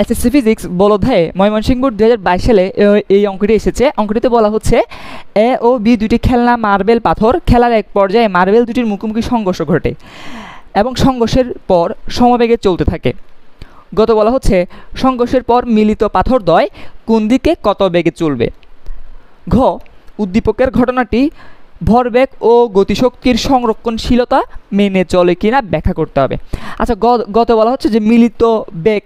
SSC physics বল অধ্যায়ে Mymensingh board দু সালে এই অঙ্কটি এসেছে অঙ্কটিতে বলা হচ্ছে এ ও বি দুটি খেলনা মার্বেল পাথর খেলার এক পর্যায়ে মার্বেল দুটির মুখোমুখি সংঘর্ষ ঘটে এবং সংঘর্ষের পর সমবেগে চলতে থাকে গত বলা হচ্ছে সংঘর্ষের পর মিলিত পাথর দয় কোন দিকে কত বেগে চলবে ঘ উদ্দীপকের ঘটনাটি ভরবেগ ও গতিশক্তির সংরক্ষণশীলতা মেনে চলে কিনা ব্যাখ্যা করতে হবে আচ্ছা গত বলা হচ্ছে যে মিলিত বেগ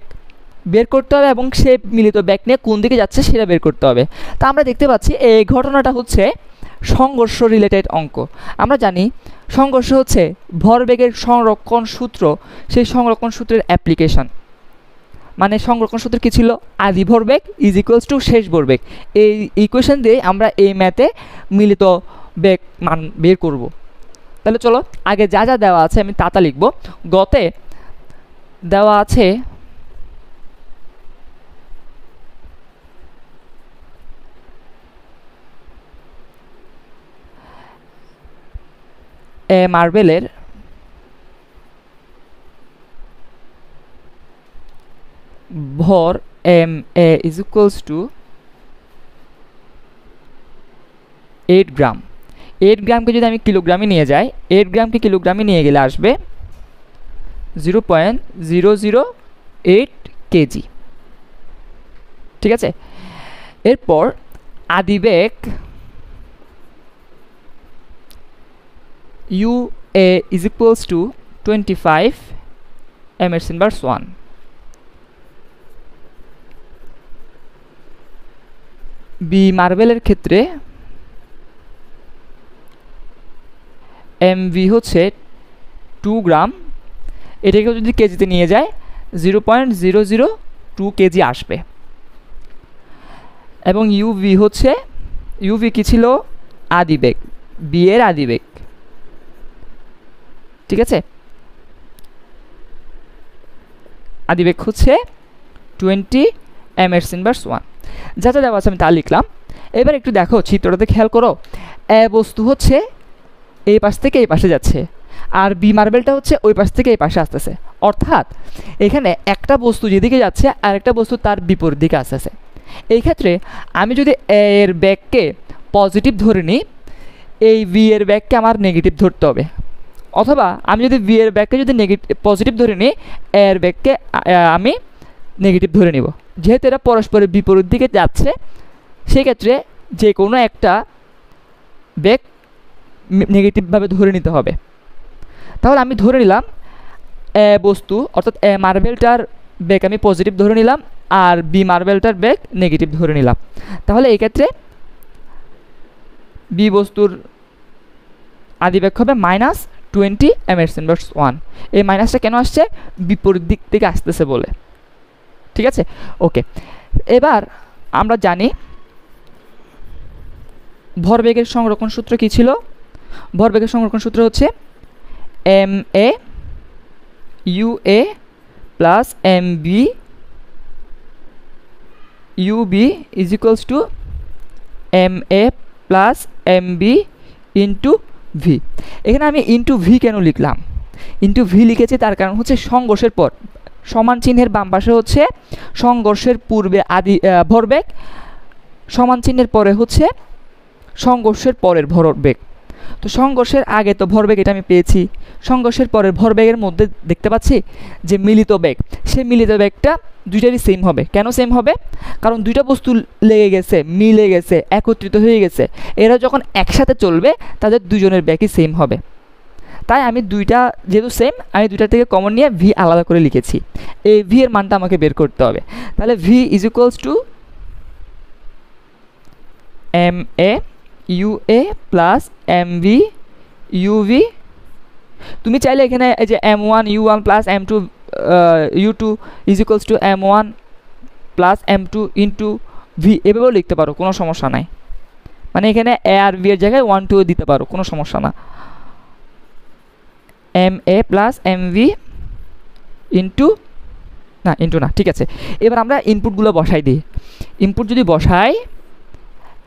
বের করতে হবে এবং সে মিলিত ব্যাগ নিয়ে কোন দিকে যাচ্ছে সেটা বের করতে হবে তা আমরা দেখতে পাচ্ছি এই ঘটনাটা হচ্ছে সংঘর্ষ রিলেটেড অঙ্ক আমরা জানি সংঘর্ষ হচ্ছে ভরবেগের সংরক্ষণ সূত্র সেই সংরক্ষণ সূত্রের অ্যাপ্লিকেশন মানে সংরক্ষণ সূত্র কী ছিল আদি ভরবেগ ইজ ইকুয়ালস টু শেষ ভরবেগ এই ইকুয়েশন দিয়ে আমরা এই ম্যাথে মিলিত বেগ মান বের করব তাহলে চলো আগে যা যা দেওয়া আছে আমি তা তা লিখব গতে দেওয়া আছে মার্বেলের ভর M A is equals to eight gram eight গ্রামকে যদি আমি কিলোগ্রামে নিয়ে যাই এইট গ্রামকে কিলোগ্রামে নিয়ে গেলে আসবে zero point zero zero eight KG ঠিক আছে এরপর আদিবেগ a is equals to 25 m s inverse 1 B মার্বেলের ক্ষেত্রে এম ভি হচ্ছে টু গ্রাম এটাকেও যদি কেজিতে নিয়ে যায় zero point zero zero two KG আসবে এবং ইউভি হচ্ছে ইউভি কি ছিল আদিবেগ এর আদিবেগ ঠিক আছে আদিবেগ হচ্ছে টোয়েন্টি এম এর ইনভার্স ওয়ান যা যা দেওয়া আছে আমি তা লিখলাম এবার একটু দেখো চিত্রটাতে খেয়াল করো এ বস্তু হচ্ছে এই পাশ থেকে এই পাশে যাচ্ছে আর বি মার্বেলটা হচ্ছে ওই পাশ থেকে এই পাশে আসতেছে অর্থাৎ এখানে একটা বস্তু যেদিকে যাচ্ছে আর একটা বস্তু তার বিপরীত দিকে আসতেছে এই ক্ষেত্রে আমি যদি এ এর ব্যাগকে পজিটিভ ধরে নিই এই বি এর ব্যাগকে আমার নেগেটিভ ধরতে হবে অথবা আমি যদি বি এর ব্যাগকে যদি নেগেটিভ পজিটিভ ধরে নিই এ এর ব্যাগকে আমি নেগেটিভ ধরে নিব যেহেতু এরা পরস্পরের বিপরীত দিকে যাচ্ছে সেক্ষেত্রে যে কোনো একটা ব্যাগ নেগেটিভভাবে ধরে নিতে হবে তাহলে আমি ধরে নিলাম এ বস্তু অর্থাৎ এ মার্বেলটার ব্যাগ আমি পজিটিভ ধরে নিলাম আর বি মার্বেলটার ব্যাগ নেগেটিভ ধরে নিলাম তাহলে এক্ষেত্রে বি বস্তুর আদিবেগ হবে minus twenty M X inverse one এই মাইনাসটা কেন আসছে বিপরীত দিক থেকে আসতেছে বলে ঠিক আছে ওকে এবার আমরা জানি ভরবেগের সংরক্ষণ সূত্র কি ছিল ভরবেগের সংরক্ষণ সূত্র হচ্ছে M A U A plus M B U B is equals to M A plus M B into V এখানে আমি ইন্টু ভি কেন লিখলাম ইন্টু ভি লিখেছি তার কারণ হচ্ছে সংঘর্ষের পর সমান চিহ্নের বাম পাশে হচ্ছে সংঘর্ষের পূর্বে আদি ভরবেগ সমান চিহ্নের পরে হচ্ছে সংঘর্ষের পরের ভরবেগ তো সংঘর্ষের আগে তো ভরবেগ এটা আমি পেয়েছি সংঘর্ষের পরের ভরবেগের মধ্যে দেখতে পাচ্ছি যে মিলিত ব্যাগ সেই মিলিত ব্যাগটা দুইটারই সেম হবে কেন সেম হবে কারণ দুইটা বস্তু লেগে গেছে মিলে গেছে একত্রিত হয়ে গেছে এরা যখন একসাথে চলবে তাদের দুজনের ব্যাগই সেম হবে তাই আমি দুইটা যেহেতু সেম আমি দুইটা থেকে কমন নিয়ে ভি আলাদা করে লিখেছি এই ভি এর মানটা আমাকে বের করতে হবে তাহলে V is equals to M A UA plus M MV UV তুমি চাইলে এখানে এই যে M one U one plus M two U two is equals to M one plus M two into V এভাবেও লিখতে পারো কোনো সমস্যা নাই মানে এখানে এ আর ভি এর জায়গায় ওয়ান টুও দিতে পারো কোনো সমস্যা না M A plus M V into না ইন্টু না ঠিক আছে এবার আমরা ইনপুটগুলো বসাই দিই ইনপুট যদি বসাই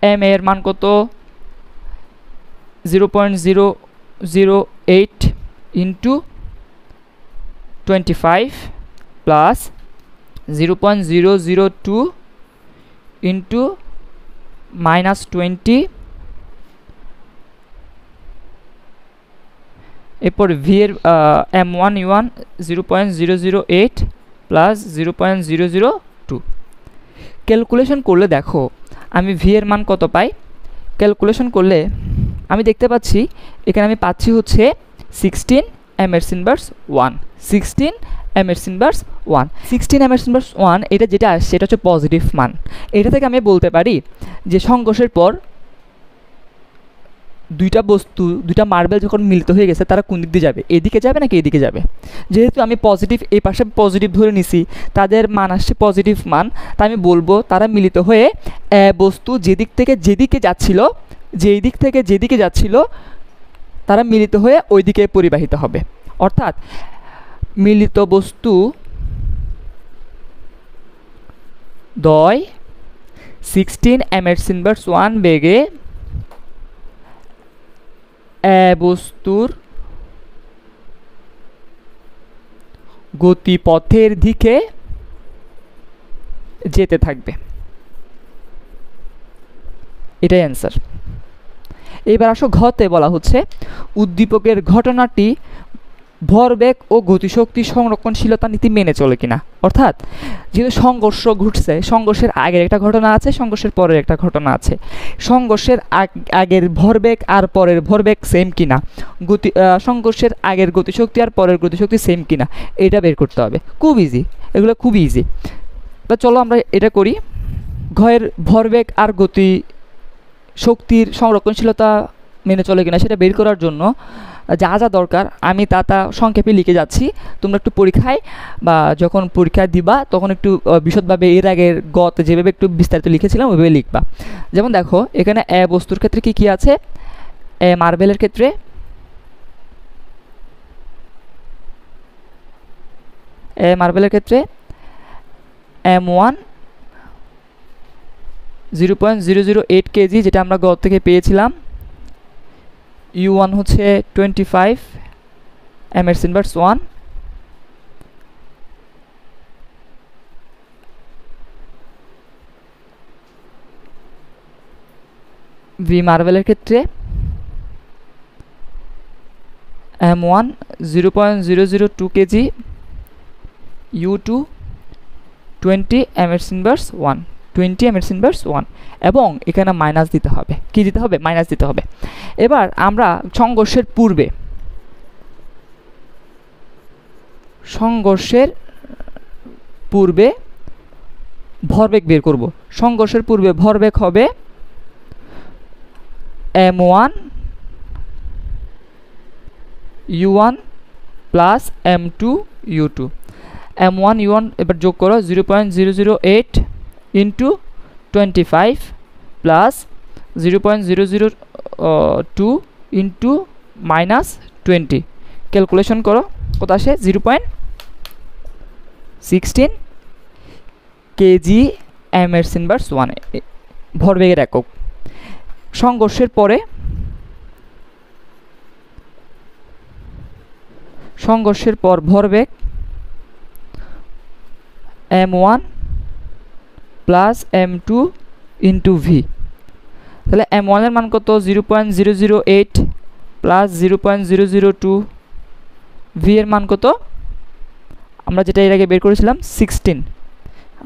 এম এর মান কত zero point zero zero eight into twenty five plus zero point zero zero two into minus twenty এরপর ভি এর M one U one zero point zero zero eight plus zero point zero zero two calculation করলে দেখো আমি V এর মান কত পাই calculation করলে আমি দেখতে পাচ্ছি এখানে আমি পাচ্ছি হচ্ছে sixteen MS inverse one sixteen MS inverse one sixteen MS inverse one এটা যেটা আসছে এটা হচ্ছে পজিটিভ মান এটা থেকে আমি বলতে পারি যে সংঘর্ষের পর দুইটা বস্তু দুইটা মার্বেল যখন মিলিত হয়ে গেছে তারা কোন দিক দিয়ে যাবে এদিকে যাবে নাকি এদিকে যাবে যেহেতু আমি পজিটিভ এই পাশে পজিটিভ ধরে নিছি তাদের মান আসছে পজিটিভ মান তা আমি বলবো তারা মিলিত হয়ে বস্তু যেদিক থেকে যেদিকে যাচ্ছিলো যেই দিক থেকে যেদিকে যাচ্ছিল তারা মিলিত হয়ে ওই দিকে পরিবাহিত হবে অর্থাৎ মিলিত বস্তু দয় সিক্সটিন এমএট সিনভার্স ওয়ান বেগে বস্তুর গতিপথের দিকে যেতে থাকবে এটাই অ্যান্সার এবার আসো ঘতে বলা হচ্ছে উদ্দীপকের ঘটনাটি ভরবেগ ও গতিশক্তি সংরক্ষণশীলতা নীতি মেনে চলে কিনা অর্থাৎ যেহেতু সংঘর্ষ ঘটছে সংঘর্ষের আগের একটা ঘটনা আছে সংঘর্ষের পরের একটা ঘটনা আছে সংঘর্ষের আগের ভরবেগ আর পরের ভরবেগ সেম কিনা গতি সংঘর্ষের আগের গতিশক্তি আর পরের গতিশক্তি সেম কিনা এটা বের করতে হবে খুব ইজি এগুলো খুব ইজি তা চলো আমরা এটা করি ঘয়ের ভরবেগ আর গতি শক্তির সংরক্ষণশীলতা মেনে চলে কিনা সেটা বের করার জন্য যা যা দরকার আমি তা তা সংক্ষেপে লিখে যাচ্ছি তোমরা একটু পরীক্ষায় বা যখন পরীক্ষা দিবা তখন একটু বিশদভাবে এর আগের গত যেভাবে একটু বিস্তারিত লিখেছিলাম ওইভাবে লিখবা যেমন দেখো এখানে এ বস্তুর ক্ষেত্রে কি কি আছে এ মার্বেলের ক্ষেত্রে এ মার্বেলের ক্ষেত্রে M one zero point zero zero eight KG যেটা আমরা গড় থেকে পেয়েছিলাম ইউ ওয়ান হচ্ছে টোয়েন্টি ফাইভ এম এর সিনভার্স ওয়ান ভি মার্বেলের ক্ষেত্রে M one zero point zero zero two KG U two twenty M এর S inverse one twenty M S inverse one এবং এখানে মাইনাস দিতে হবে কি দিতে হবে মাইনাস দিতে হবে এবার আমরা সংঘর্ষের পূর্বে সংঘর্ষের পূর্বে ভরবেগ বের করব সংঘর্ষের পূর্বে ভরবেগ হবে M one U one plus M two U two M one U one এবার যোগ করো zero point zero zero eight into twenty five plus zero point zero zero two into minus twenty calculation করো কত আসে zero point sixteen KG MS inverse one ভরবেগের একক সংঘর্ষের পরে সংঘর্ষের পর ভরবেগ M one plus M two into V তাহলে এম ওয়ানের মান কত zero point zero zero eight plus zero point zero zero two V এর মান কত আমরা যেটা এর আগে বের করেছিলাম সিক্সটিন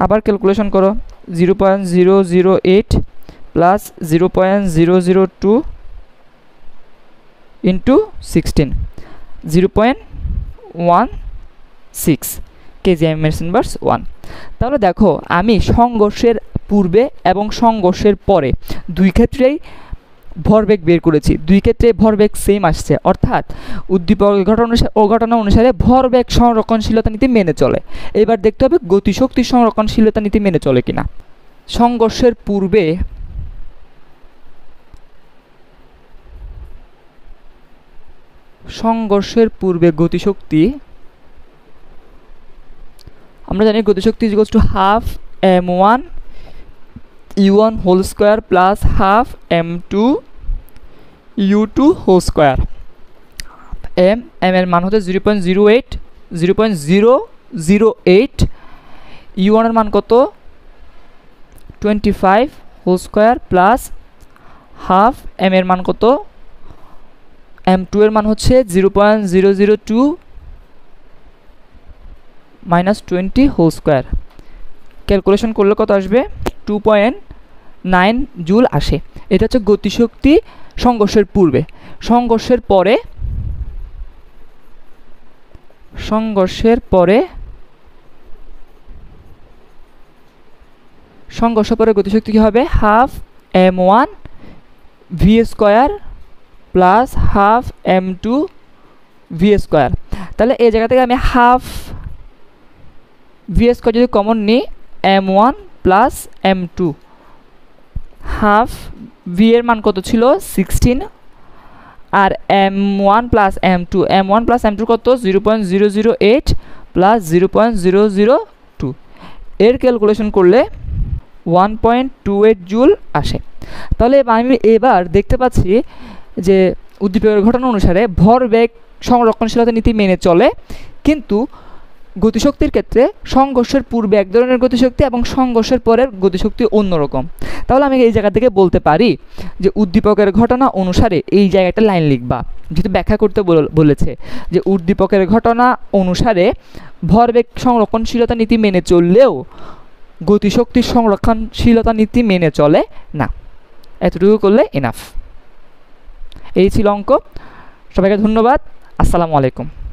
আবার ক্যালকুলেশন করো zero point zero zero eight plus zero point zero zero two into sixteen zero point one six KGM inverse one তাহলে দেখো আমি সংঘর্ষের পূর্বে এবং সংঘর্ষের পরে দুই ক্ষেত্রেই ভরবেগ বের করেছি দুই ক্ষেত্রে ভরবেগ সেম আসছে অর্থাৎ উদ্দীপক ঘটনা ও ঘটনা অনুসারে ভরবেগ সংরক্ষণশীলতা নীতি মেনে চলে এবার দেখতে হবে গতিশক্তি সংরক্ষণশীলতা নীতি মেনে চলে কিনা সংঘর্ষের পূর্বে সংঘর্ষের পূর্বে গতিশক্তি আমরা জানি গতিশক্তি is equals to half M one U one whole square plus half M two U two whole square M M এর মান হচ্ছে zero point zero eight zero point zero zero eight U ওয়ানের মান কত twenty five whole square plus half M এর মান কত M two এর মান হচ্ছে zero point zero zero two minus twenty whole square calculation করলে কত আসবে টু পয়েন্ট নাইন জুল আসে এটা হচ্ছে গতিশক্তি সংঘর্ষের পূর্বে সংঘর্ষের পরে সংঘর্ষের পরে সংঘর্ষ পরে গতিশক্তি কী হবে half M one V square plus half M two V square তাহলে এই জায়গা থেকে আমি হাফ ভি স্কোয়ার যদি কমন নিই M one plus M two half V এর মান কত ছিল সিক্সটিন আর M one plus M two M one plus M two কত zero point zero zero eight plus zero point zero zero two এর calculation করলে one point two eight joule আসে তাহলে আমি এবার দেখতে পাচ্ছি যে উদ্দীপকের ঘটনা অনুসারে ভর ভরবেগ সংরক্ষণশীলতা নীতি মেনে চলে কিন্তু গতিশক্তির ক্ষেত্রে সংঘর্ষের পূর্বে এক ধরনের গতিশক্তি এবং সংঘর্ষের পরের গতিশক্তি অন্যরকম তাহলে আমি এই জায়গা থেকে বলতে পারি যে উদ্দীপকের ঘটনা অনুসারে এই জায়গাটা লাইন লিখবা যেহেতু ব্যাখ্যা করতে বলেছে যে উদ্দীপকের ঘটনা অনুসারে ভরবেগ সংরক্ষণশীলতা নীতি মেনে চললেও গতিশক্তির সংরক্ষণশীলতা নীতি মেনে চলে না এতটুকু করলে এনাফ এই ছিল অঙ্ক সবাইকে ধন্যবাদ আসসালামু আলাইকুম